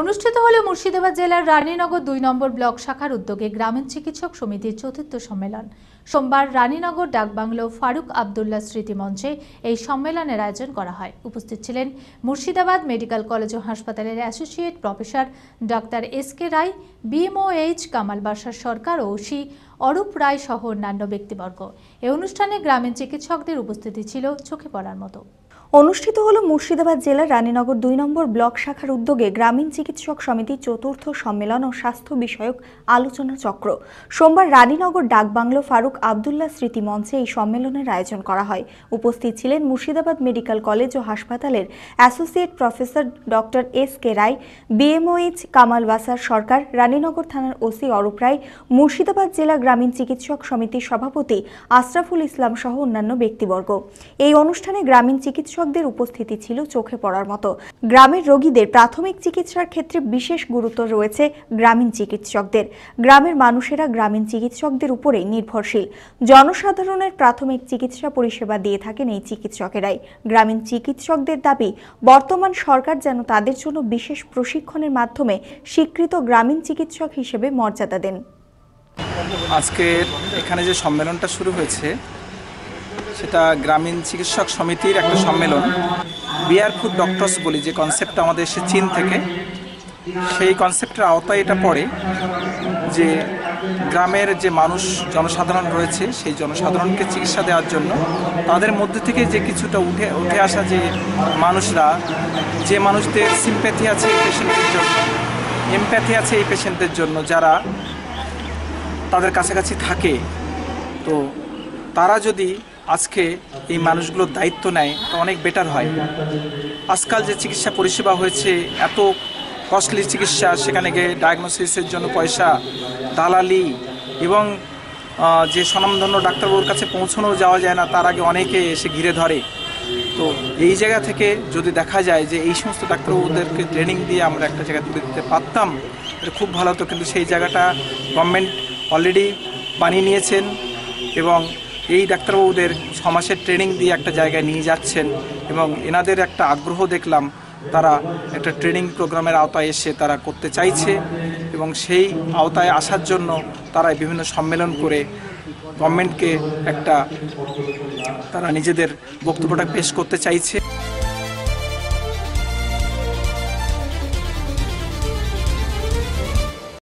অনুষ্ঠিত হলো মুর্শিদাবাদ জেলার রানীনগর দুই নম্বর ব্লক শাখার উদ্যোগে গ্রামীণ চিকিৎসক সমিতির চতুর্থ সম্মেলন সোমবার রানীনগর ডাকবাংলো ফারুক আবদুল্লা স্মৃতি মঞ্চে এই সম্মেলনের আয়োজন করা হয় উপস্থিত ছিলেন মুর্শিদাবাদ মেডিকেল কলেজ ও হাসপাতালের associate professor doctor S K Roy BMOH Kamal Basar Sarkar O she Arup রায় সহ অন্যান্য ব্যক্তিবর্গ এ অনুষ্ঠানে গ্রামীণ চিকিৎসকদের উপস্থিতি ছিল চোখে পড়ার মতো অনুষ্ঠিত হলো মুর্শিদাবাদ জেলার রানীনগর দুই নম্বর ব্লক শাখার উদ্যোগে গ্রামীণ চিকিৎসক সমিতির চতুর্থ সম্মেলন ও স্বাস্থ্য বিষয়ক আলোচনা চক্র সোমবার রানীনগর ডাকবাংলো ফারুক আবদুল্লা স্মৃতি মঞ্চে এই সম্মেলনের আয়োজন করা হয় উপস্থিত ছিলেন মুর্শিদাবাদ মেডিকেল কলেজ ও হাসপাতালের associate professor doctor S K Roy BMOH Kamal Basar Sarkar Raninagar থানার ওসি অরূপ রায় মুর্শিদাবাদ জেলা গ্রামীণ চিকিৎসক সমিতির সভাপতি আশরাফুল ইসলাম সহ অন্যান্য ব্যক্তিবর্গ এই অনুষ্ঠানে গ্রামীণ চিকিৎসক চিকিৎসকদের উপস্থিতি ছিল চোখে পড়ার মতো গ্রামের রোগীদের প্রাথমিক চিকিৎসার ক্ষেত্রে বিশেষ গুরুত্ব রয়েছে গ্রামীণ চিকিৎসকদের গ্রামের মানুষেরা গ্রামীণ চিকিৎসকদের উপরে নির্ভরশীল জনসাধারণের প্রাথমিক চিকিৎসা পরিষেবা দিয়ে থাকেন এই চিকিৎসকেরাই গ্রামীণ চিকিৎসকদের দাবি বর্তমান সরকার যেন তাদের জন্য বিশেষ প্রশিক্ষণের মাধ্যমে স্বীকৃত গ্রামীণ চিকিৎসক হিসেবে মর্যাদা দেন আজকে এখানে যে সম্মেলনটা শুরু হয়েছে সেটা গ্রামীণ চিকিৎসক সমিতির একটা সম্মেলন বিয়ার ফুড ডক্টরস বলি যে কনসেপ্টটা আমাদের এসে চীন থেকে সেই কনসেপ্টের আওতায় এটা পড়ে যে গ্রামের যে মানুষ জনসাধারণ রয়েছে সেই জনসাধারণকে চিকিৎসা দেওয়ার জন্য তাদের মধ্যে থেকে যে কিছুটা উঠে উঠে আসা যে মানুষরা যে মানুষদের সিম্প্যাথি আছে এই পেশেন্টের জন্য এমপ্যাথি আছে এই পেশেন্টদের জন্য যারা তাদের কাছাকাছি থাকে তো তারা যদি আজকে এই মানুষগুলো দায়িত্ব নেয় তো অনেক বেটার হয় আজকাল যে চিকিৎসা পরিষেবা হয়েছে এত কস্টলি চিকিৎসা সেখানে গিয়ে ডায়াগনোসিসের জন্য পয়সা দালালি এবং যে স্বনামধন্য ডাক্তারবাবুর কাছে পৌঁছানো যাওয়া যায় না তার আগে অনেকে এসে ঘিরে ধরে তো এই জায়গা থেকে যদি দেখা যায় যে এই সমস্ত ডাক্তারবাবুদেরকে ট্রেনিং দিয়ে আমরা একটা জায়গায় তুলে দিতে পারতাম খুব ভালো হতো কিন্তু সেই জায়গাটা গভর্নমেন্ট অলরেডি বানিয়ে নিয়েছেন এবং এই ডাক্তারবাবুদের ছমাসের ট্রেনিং দিয়ে একটা জায়গায় নিয়ে যাচ্ছেন এবং এনাদের একটা আগ্রহ দেখলাম তারা একটা ট্রেনিং প্রোগ্রামের আওতায় এসে তারা করতে চাইছে এবং সেই আওতায় আসার জন্য তারা বিভিন্ন সম্মেলন করে গভর্নমেন্টকে একটা তারা নিজেদের বক্তব্যটা পেশ করতে চাইছে